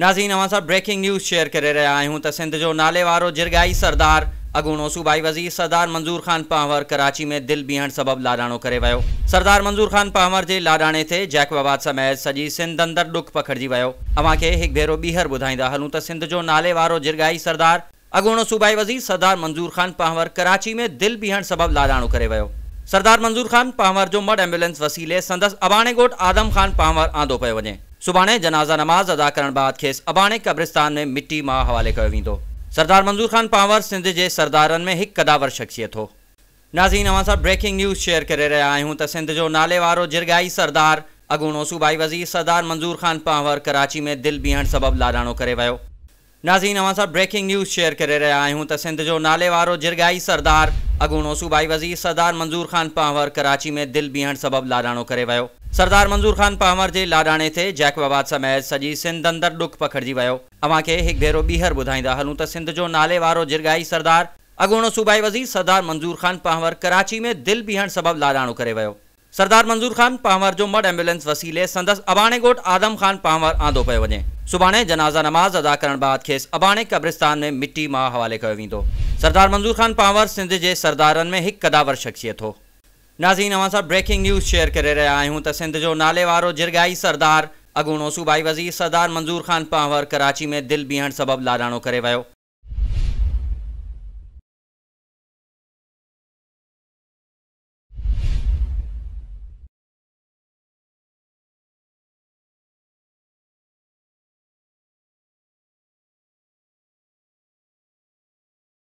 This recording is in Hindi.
नाज़ीन हमारे ब्रेकिंग न्यूज़ शेयर कर रहा आहियूं त सिंध जो नाले वारो जिरगाई सरदार अॻूणो सूबाई वज़ीर सरदार मंज़ूर ख़ान पांवर कराची में दिल बीहण सबब लाडाणो कर वियो सरदार मंज़ूर ख़ान पांवर के लाडाणे ते जैकबाबाद समेत सजी सिंध अंदर डुख पखिड़िजी वियो अव्हां खे हिकु भेरो ॿीहर ॿुधाईंदा हलूं त सिंध जो नाले वारो जिरगाई सरदार अॻूणो सूबाई वज़ीर सरदार मंज़ूर ख़ान पांवर कराची में दिल बीहण सबब लाडाणो करे वियो सरदार मंज़ूर ख़ान पांवर जो मड एम्बुलेंस वसीले संदसि अबाणे ॻोठु आदम ख़ान पांवर आंदो पियो वञे सुभाणे जनाज़ा नमाज़ अदा करण बाद खेस अबाणे कब्रिस्तान में मिट्टी माँ हवाले वो सरदार मंज़ूर ख़ान पावर सिंध के सरदारन में एक कदावर शख्सियत हो नाज़ीन अवां ब्रेकिंग न्यूज़ शेयर कर रहा हूँ तो सिंध जो नाले वारो जिरगाई सरदार अगूणो सूबाई वज़ीर सरदार मंज़ूर ख़ान पांवर कराची में दिल बीहण सबब लाडानो कर वो नाज़ीन अवां ब्रेकिंग न्यूज़ शेयर कर रहा हूँ तो सिंध जो नाले वारो जिरगाई सरदार अगूणोसू भाई वज़ीर सरदार मंज़ूर ख़ान पहावर कराची में दिल बीहण सबब लाडाणो करे सरदार मंज़ूर ख़ान पांवर के लाडाणे से जैकबाबाद समेत सॼी सिंध अंदरि ॾुख पखिड़िजी वियो अव्हां खे हिकु भेरो ॿीहर ॿुधाईंदा हलूं त सिंध जो नाले वारो जिरगाई सरदार अगूणो सूबाई वज़ीर सरदार मंज़ूर ख़ान पहावर कराची में दिल बीहण सबब लाडाणो करे सरदार मंज़ूर ख़ान पांवर जो मड एम्बुलेंस वसीले संदसि अबाणे ॻोठु आदम ख़ान पहावर आंदो पियो वञे सुभाणे जनाज़ा नमाज़ अदा करण बैदि खेसि अबाणे कब्रिस्तान में मिट्टी माँ हवाले कयो वेंदो सरदार मंजूर खान पावर सिंध के सरदारन में एक कदावर शख्सियत हो नाज़ीन अवां ब्रेकिंग न्यूज़ शेयर कर रहा हूँ तो सिंध जो नाले जिरगाई सरदार अगूणो सूबाई वज़ीर सरदार मंज़ूर ख़ान पांवर कराची में दिल बीहण सबब लाडाणो करे वियो